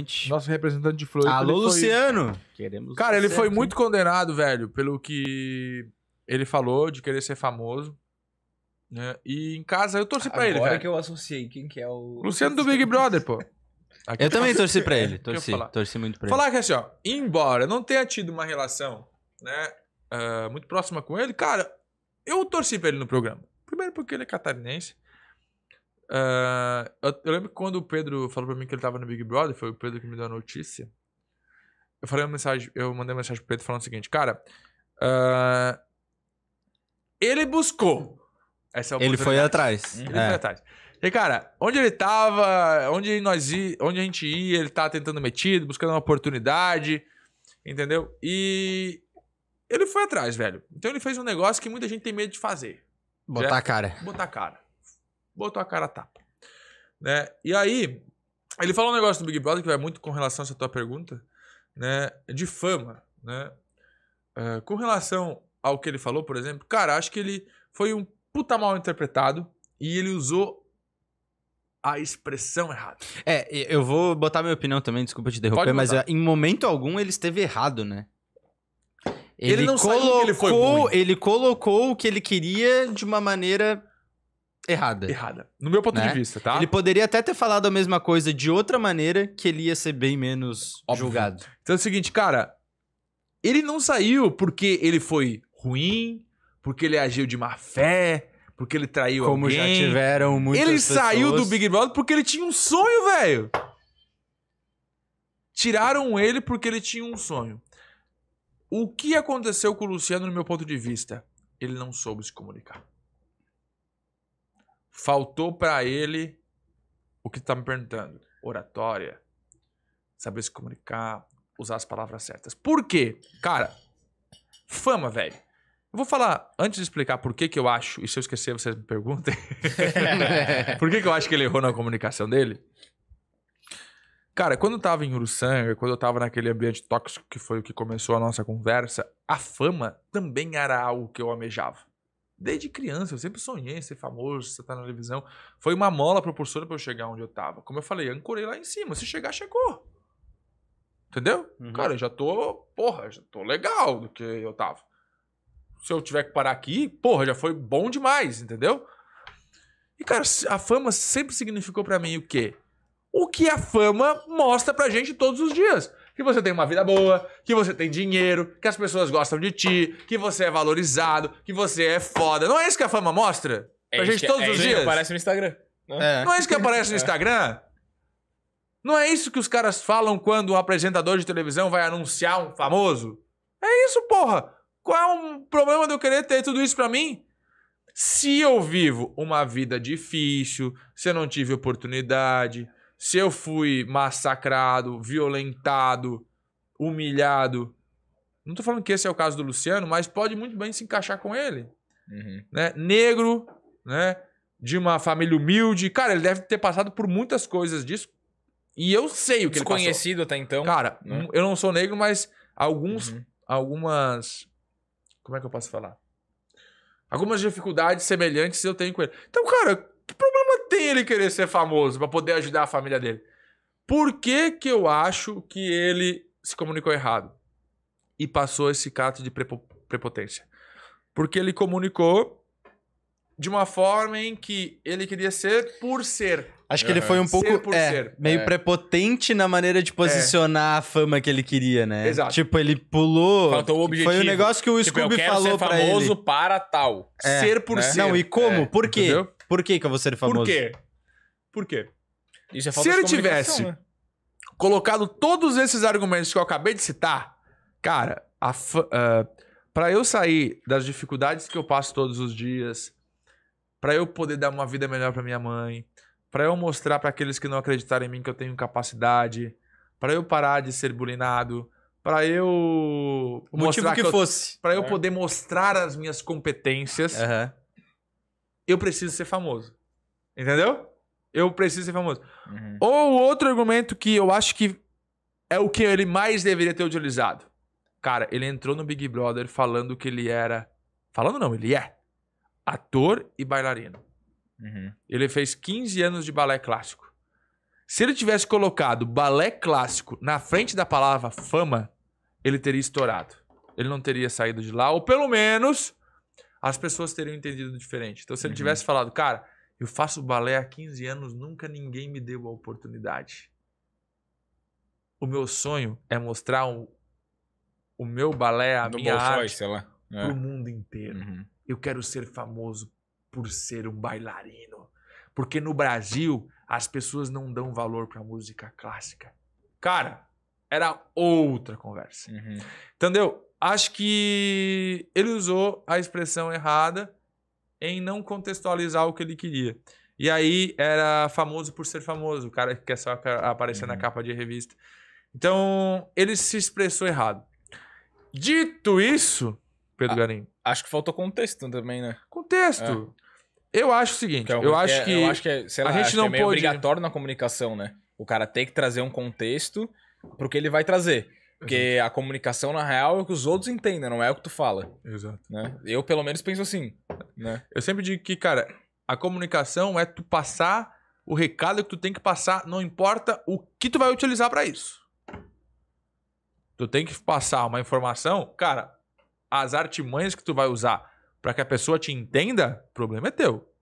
representante. Nosso representante de Floripa. Alô, foi... Luciano! Queremos Cara, ele foi muito condenado, velho, pelo que ele falou de querer ser famoso. Né? E em casa eu torci pra ele. Agora que eu associei quem que é o. Luciano do Big Brother, pô. Aqui eu também torci pra ele. Torci, torci muito pra ele. Falar que assim, ó, embora não tenha tido uma relação, né? Uh, muito próxima com ele, cara, eu torci pra ele no programa. Primeiro porque ele é catarinense. Uh, eu, eu, lembro que quando o Pedro falou pra mim que ele tava no Big Brother, foi o Pedro que me deu a notícia. Eu falei uma mensagem, eu mandei uma mensagem pro Pedro falando o seguinte, cara. Uh, ele buscou. Essa é ele foi atrás. Uhum. Ele é. foi atrás. E, cara, onde ele tava, onde nós ia, onde a gente ia, ele tava tá tentando metido, buscando uma oportunidade, entendeu? E ele foi atrás, velho. Então ele fez um negócio que muita gente tem medo de fazer. Botar a cara. Botar a cara botou a cara a tapa. Né? E aí, ele falou um negócio do Big Brother que vai muito com relação a essa tua pergunta, né? De fama, né? Uh, com relação ao que ele falou, por exemplo, cara, acho que ele foi um puta mal interpretado e ele usou a expressão errada. É, eu vou botar minha opinião também, desculpa te derrubar, mas eh, em momento algum ele esteve errado, né? Ele, ele não colocou, que ele foi ruim. Ele colocou o que ele queria de uma maneira errada. Errada. No meu ponto né? de vista, tá? Ele poderia até ter falado a mesma coisa de outra maneira que ele ia ser bem menos Óbvio. julgado. Então é o seguinte, cara, ele não saiu porque ele foi ruim, porque ele agiu de má fé, porque ele traiu Como alguém. Como já tiveram muitas Ele pessoas. saiu do Big Brother porque ele tinha um sonho, velho. Tiraram ele porque ele tinha um sonho. O que aconteceu com o Luciano, no meu ponto de vista? Ele não soube se comunicar faltou para ele o que está me perguntando: oratória, saber se comunicar, usar as palavras certas. Por quê? Cara, fama, velho. Eu vou falar, antes de explicar por que, que eu acho, e se eu esquecer, vocês me perguntem. por que, que eu acho que ele errou na comunicação dele? Cara, quando eu tava em Uruçanga, quando eu tava naquele ambiente tóxico que foi o que começou a nossa conversa, a fama também era algo que eu almejava. Desde criança, eu sempre sonhei em ser famoso, você tá na televisão. Foi uma mola propulsora para eu chegar onde eu tava. Como eu falei, ancorei lá em cima. Se chegar, chegou. Entendeu? Uhum. Cara, eu já tô, porra, já tô legal do que eu tava. Se eu tiver que parar aqui, porra, já foi bom demais, entendeu? E, cara, a fama sempre significou para mim o quê? O que a fama mostra pra gente todos os dias que você tem uma vida boa, que você tem dinheiro, que as pessoas gostam de ti, que você é valorizado, que você é foda. Não é isso que a fama mostra? É pra é gente que, todos é os dias? aparece no Instagram. Né? É. Não é isso que aparece no é. Instagram? Não é isso que os caras falam quando um apresentador de televisão vai anunciar um famoso? É isso, porra! Qual é o problema de eu querer ter tudo isso pra mim? Se eu vivo uma vida difícil, se eu não tive oportunidade, se eu fui massacrado, violentado, humilhado, não estou falando que esse é o caso do Luciano, mas pode muito bem se encaixar com ele. Uhum. Né? Negro, né? de uma família humilde. Cara, ele deve ter passado por muitas coisas disso. E eu sei o que ele passou. Desconhecido até então. Cara, né? eu não sou negro, mas alguns. Uhum. Algumas. Como é que eu posso falar? Algumas dificuldades semelhantes eu tenho com ele. Então, cara, que problema tem ele querer ser famoso para poder ajudar a família dele? Por que, que eu acho que ele se comunicou errado e passou esse cato de prepotência? Porque ele comunicou de uma forma em que ele queria ser por ser. Acho que uhum. ele foi um pouco ser é, meio é. prepotente na maneira de posicionar é. a fama que ele queria, né? Exato. Tipo, ele pulou. Faltou o objetivo. Foi o um negócio que o tipo, Scooby falou ser famoso para ele. famoso para tal. ser por né? ser. Não, e como? É. Por quê? Entendeu? Por que, que eu vou ser famoso? Por quê? Por quê? Isso é falta Se ele de tivesse né? colocado todos esses argumentos que eu acabei de citar, cara, uh, ah, para eu sair das dificuldades que eu passo todos os dias, para eu poder dar uma vida melhor para minha mãe, para eu mostrar para aqueles que não acreditarem em mim que eu tenho capacidade, para eu parar de ser bulinado, para eu o mostrar motivo que, que eu, fosse, para eu é. poder mostrar as minhas competências. Uhum eu preciso ser famoso. Entendeu? Eu preciso ser famoso. Uhum. Ou outro argumento que eu acho que é o que ele mais deveria ter utilizado. Cara, ele entrou no Big Brother falando que ele era. Falando não, ele é ator e bailarino. Uhum. Ele fez 15 anos de balé clássico. Se ele tivesse colocado balé clássico na frente da palavra fama, ele teria estourado. Ele não teria saído de lá, ou pelo menos as pessoas teriam entendido diferente. Então, se ele uhum. tivesse falado, cara, eu faço balé há 15 anos, nunca ninguém me deu a oportunidade. O meu sonho é mostrar um, o meu balé, a Do minha Bolshoi, arte, sei lá. É. mundo inteiro. Uhum. Eu quero ser famoso por ser um bailarino. Porque no Brasil, as pessoas não dão valor para a música clássica. Cara, era outra conversa. Uhum. Entendeu? Acho que ele usou a expressão errada em não contextualizar o que ele queria. E aí era famoso por ser famoso, o cara que quer só aparecer uhum. na capa de revista. Então, ele se expressou errado. Dito isso, Pedro Garim. Acho que faltou contexto também, né? Contexto. É. Eu acho o seguinte, é um, eu, acho é, que, eu acho que é, lá, a gente acho não que é meio pode... obrigatório na comunicação, né? O cara tem que trazer um contexto pro que ele vai trazer. Porque Exato. a comunicação, na real, é o que os outros entendem, não é o que tu fala. Exato. Né? Eu, pelo menos, penso assim. Né? Eu sempre digo que, cara, a comunicação é tu passar o recado que tu tem que passar, não importa o que tu vai utilizar para isso. Tu tem que passar uma informação, cara, as artimanhas que tu vai usar para que a pessoa te entenda, o problema é teu.